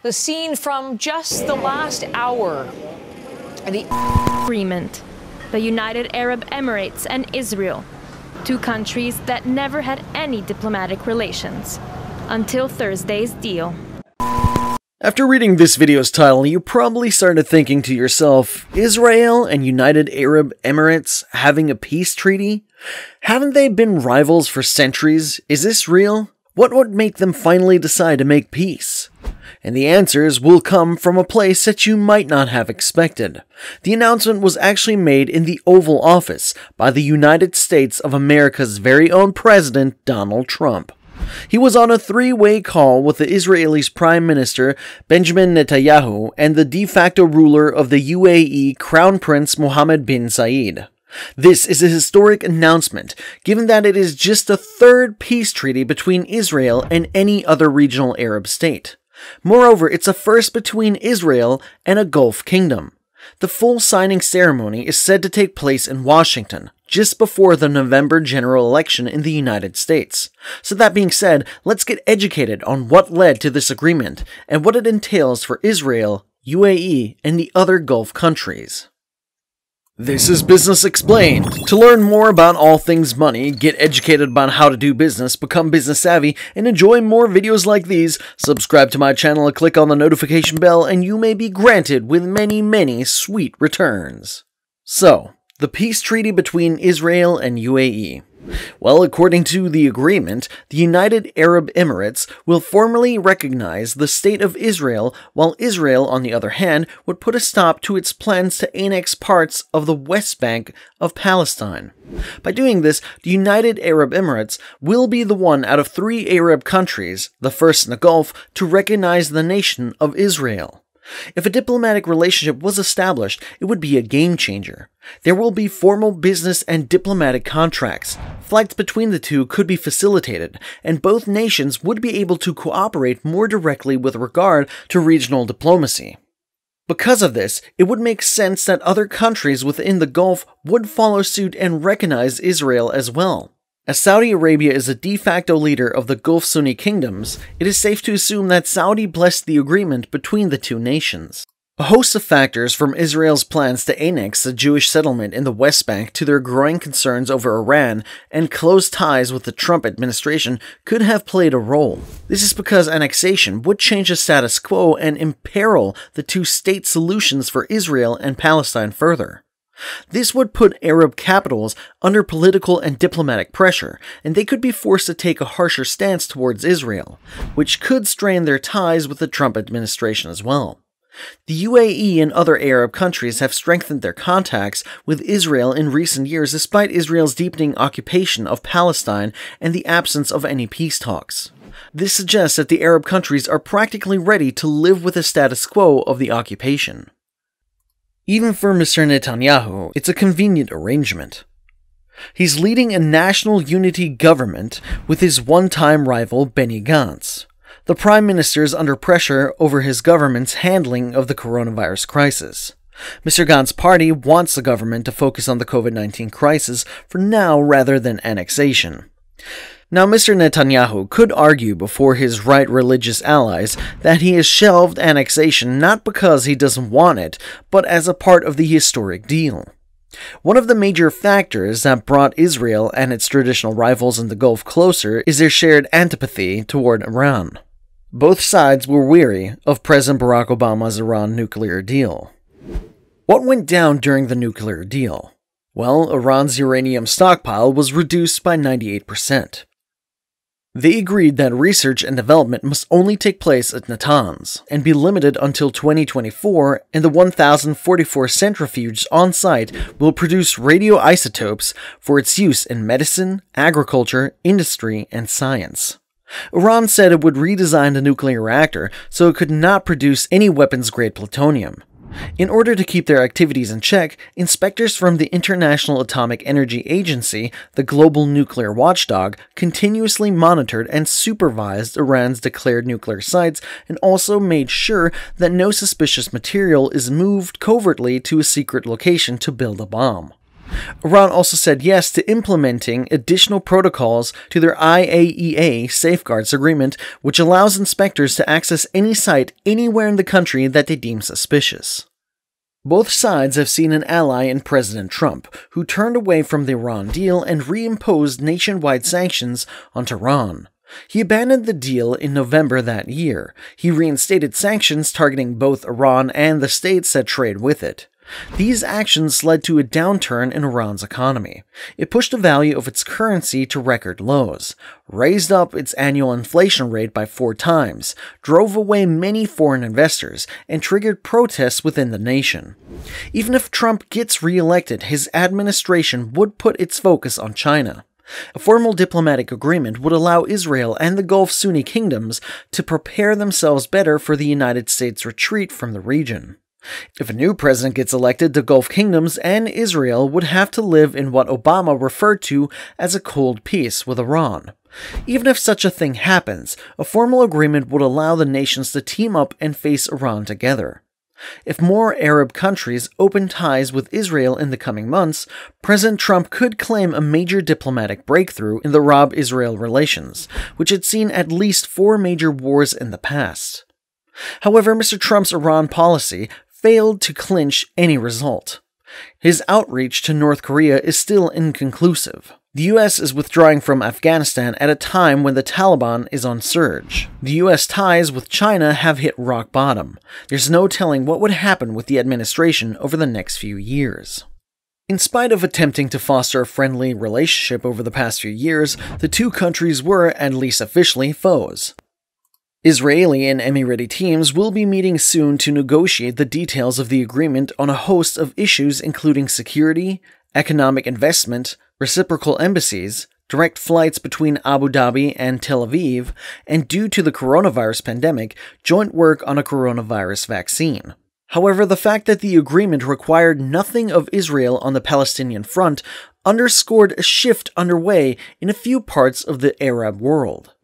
The scene from just the last hour. The agreement, the United Arab Emirates and Israel, two countries that never had any diplomatic relations until Thursday's deal. After reading this video's title, you probably started thinking to yourself, Israel and United Arab Emirates having a peace treaty? Haven't they been rivals for centuries? Is this real? What would make them finally decide to make peace? and the answers will come from a place that you might not have expected. The announcement was actually made in the Oval Office by the United States of America's very own President Donald Trump. He was on a three way call with the Israeli's Prime Minister Benjamin Netanyahu and the de facto ruler of the UAE Crown Prince Mohammed bin Said. This is a historic announcement, given that it is just the third peace treaty between Israel and any other regional Arab state. Moreover, it's a first between Israel and a Gulf kingdom. The full signing ceremony is said to take place in Washington, just before the November general election in the United States. So, that being said, let's get educated on what led to this agreement and what it entails for Israel, UAE, and the other Gulf countries. This is Business Explained. To learn more about all things money, get educated about how to do business, become business savvy, and enjoy more videos like these, subscribe to my channel and click on the notification bell, and you may be granted with many, many sweet returns. So, the peace treaty between Israel and UAE. Well, according to the agreement, the United Arab Emirates will formally recognize the State of Israel, while Israel, on the other hand, would put a stop to its plans to annex parts of the West Bank of Palestine. By doing this, the United Arab Emirates will be the one out of three Arab countries, the first in the Gulf, to recognize the nation of Israel. If a diplomatic relationship was established, it would be a game changer. There will be formal business and diplomatic contracts, flights between the two could be facilitated, and both nations would be able to cooperate more directly with regard to regional diplomacy. Because of this, it would make sense that other countries within the Gulf would follow suit and recognize Israel as well. As Saudi Arabia is a de facto leader of the Gulf Sunni kingdoms, it is safe to assume that Saudi blessed the agreement between the two nations. A host of factors from Israel's plans to annex the Jewish settlement in the West Bank to their growing concerns over Iran and close ties with the Trump administration could have played a role. This is because annexation would change the status quo and imperil the two state solutions for Israel and Palestine further. This would put Arab capitals under political and diplomatic pressure, and they could be forced to take a harsher stance towards Israel, which could strain their ties with the Trump administration as well. The UAE and other Arab countries have strengthened their contacts with Israel in recent years despite Israel's deepening occupation of Palestine and the absence of any peace talks. This suggests that the Arab countries are practically ready to live with the status quo of the occupation. Even for Mr. Netanyahu, it's a convenient arrangement. He's leading a national unity government with his one time rival Benny Gantz. The Prime Minister is under pressure over his government's handling of the coronavirus crisis. Mr. Gant's party wants the government to focus on the COVID 19 crisis for now rather than annexation. Now, Mr. Netanyahu could argue before his right religious allies that he has shelved annexation not because he doesn't want it, but as a part of the historic deal. One of the major factors that brought Israel and its traditional rivals in the Gulf closer is their shared antipathy toward Iran both sides were weary of President Barack Obama's Iran nuclear deal. What went down during the nuclear deal? Well, Iran's uranium stockpile was reduced by 98%. They agreed that research and development must only take place at Natanz and be limited until 2024, and the 1044 centrifuges on site will produce radioisotopes for its use in medicine, agriculture, industry, and science. Iran said it would redesign the nuclear reactor so it could not produce any weapons grade plutonium. In order to keep their activities in check, inspectors from the International Atomic Energy Agency, the global nuclear watchdog, continuously monitored and supervised Iran's declared nuclear sites and also made sure that no suspicious material is moved covertly to a secret location to build a bomb. Iran also said yes to implementing additional protocols to their IAEA Safeguards Agreement, which allows inspectors to access any site anywhere in the country that they deem suspicious. Both sides have seen an ally in President Trump, who turned away from the Iran deal and reimposed nationwide sanctions on Tehran. He abandoned the deal in November that year. He reinstated sanctions targeting both Iran and the states that trade with it. These actions led to a downturn in Iran's economy. It pushed the value of its currency to record lows, raised up its annual inflation rate by four times, drove away many foreign investors, and triggered protests within the nation. Even if Trump gets reelected, his administration would put its focus on China. A formal diplomatic agreement would allow Israel and the Gulf Sunni kingdoms to prepare themselves better for the United States' retreat from the region. If a new president gets elected, the Gulf kingdoms and Israel would have to live in what Obama referred to as a cold peace with Iran. Even if such a thing happens, a formal agreement would allow the nations to team up and face Iran together. If more Arab countries open ties with Israel in the coming months, President Trump could claim a major diplomatic breakthrough in the Arab Israel relations, which had seen at least four major wars in the past. However, Mr. Trump's Iran policy failed to clinch any result. His outreach to North Korea is still inconclusive. The US is withdrawing from Afghanistan at a time when the Taliban is on surge. The US ties with China have hit rock bottom. There's no telling what would happen with the administration over the next few years. In spite of attempting to foster a friendly relationship over the past few years, the two countries were, at least officially, foes. Israeli and Emirati teams will be meeting soon to negotiate the details of the agreement on a host of issues including security, economic investment, reciprocal embassies, direct flights between Abu Dhabi and Tel Aviv, and due to the coronavirus pandemic, joint work on a coronavirus vaccine. However, the fact that the agreement required nothing of Israel on the Palestinian front underscored a shift underway in a few parts of the Arab world.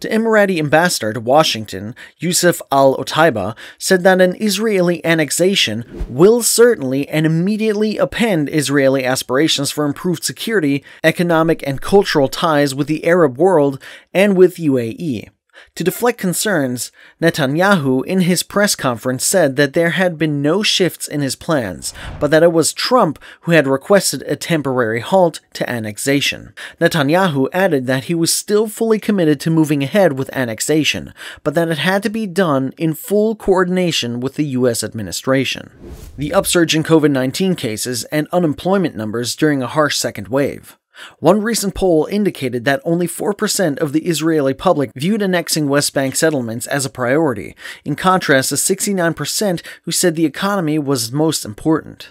The Emirati ambassador to Washington, Yusuf al Otaiba, said that an Israeli annexation will certainly and immediately append Israeli aspirations for improved security, economic, and cultural ties with the Arab world and with UAE. To deflect concerns, Netanyahu in his press conference said that there had been no shifts in his plans, but that it was Trump who had requested a temporary halt to annexation. Netanyahu added that he was still fully committed to moving ahead with annexation, but that it had to be done in full coordination with the US administration. The upsurge in COVID 19 cases and unemployment numbers during a harsh second wave. One recent poll indicated that only 4% of the Israeli public viewed annexing West Bank settlements as a priority, in contrast to 69% who said the economy was most important.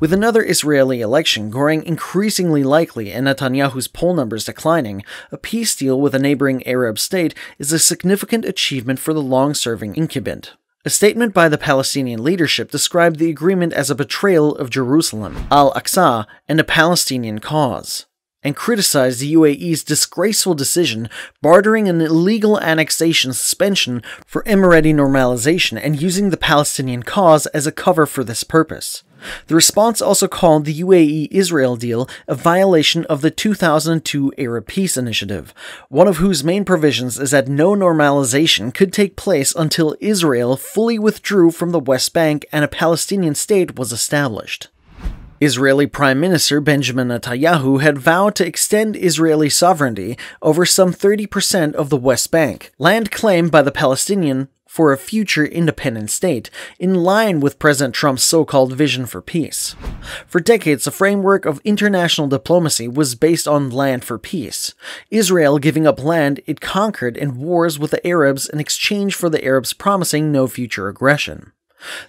With another Israeli election growing increasingly likely and Netanyahu's poll numbers declining, a peace deal with a neighboring Arab state is a significant achievement for the long serving incumbent. A statement by the Palestinian leadership described the agreement as a betrayal of Jerusalem, Al Aqsa, and the Palestinian cause and criticized the UAE's disgraceful decision bartering an illegal annexation suspension for Emirati normalization and using the Palestinian cause as a cover for this purpose. The response also called the UAE Israel deal a violation of the 2002 Arab Peace Initiative, one of whose main provisions is that no normalization could take place until Israel fully withdrew from the West Bank and a Palestinian state was established. Israeli Prime Minister Benjamin Netanyahu had vowed to extend Israeli sovereignty over some 30% of the West Bank, land claimed by the Palestinian for a future independent state, in line with President Trump's so called vision for peace. For decades, the framework of international diplomacy was based on land for peace Israel giving up land it conquered in wars with the Arabs in exchange for the Arabs promising no future aggression.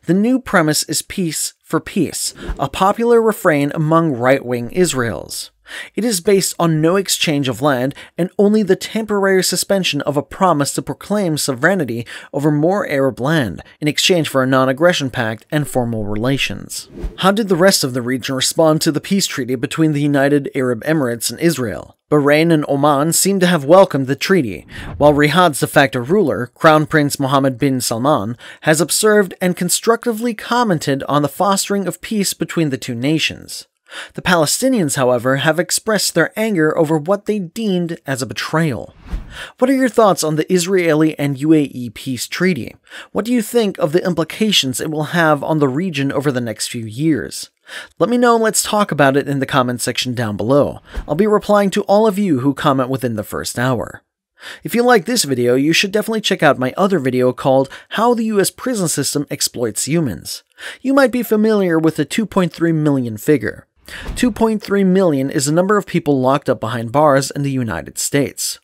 The new premise is peace for peace, a popular refrain among right wing Israelis. It is based on no exchange of land and only the temporary suspension of a promise to proclaim sovereignty over more Arab land in exchange for a non aggression pact and formal relations. How did the rest of the region respond to the peace treaty between the United Arab Emirates and Israel? Bahrain and Oman seem to have welcomed the treaty, while Riyadh's de facto ruler, Crown Prince Mohammed bin Salman, has observed and constructively commented on the fostering of peace between the two nations. The Palestinians, however, have expressed their anger over what they deemed as a betrayal. What are your thoughts on the Israeli and UAE peace treaty? What do you think of the implications it will have on the region over the next few years? Let me know and let's talk about it in the comment section down below. I'll be replying to all of you who comment within the first hour. If you like this video, you should definitely check out my other video called How the US Prison System Exploits Humans. You might be familiar with the 2.3 million figure. 2.3 million is the number of people locked up behind bars in the United States.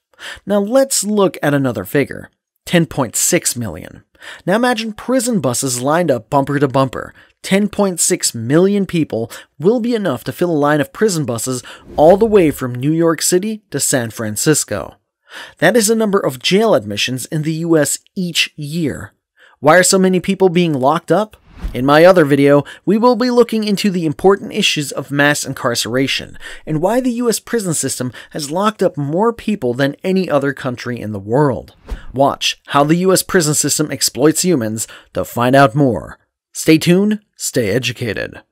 Now let's look at another figure 10.6 million. Now imagine prison buses lined up bumper to bumper. 10.6 million people will be enough to fill a line of prison buses all the way from New York City to San Francisco. That is the number of jail admissions in the US each year. Why are so many people being locked up? In my other video, we will be looking into the important issues of mass incarceration and why the US prison system has locked up more people than any other country in the world. Watch How the US Prison System Exploits Humans to find out more. Stay tuned, stay educated.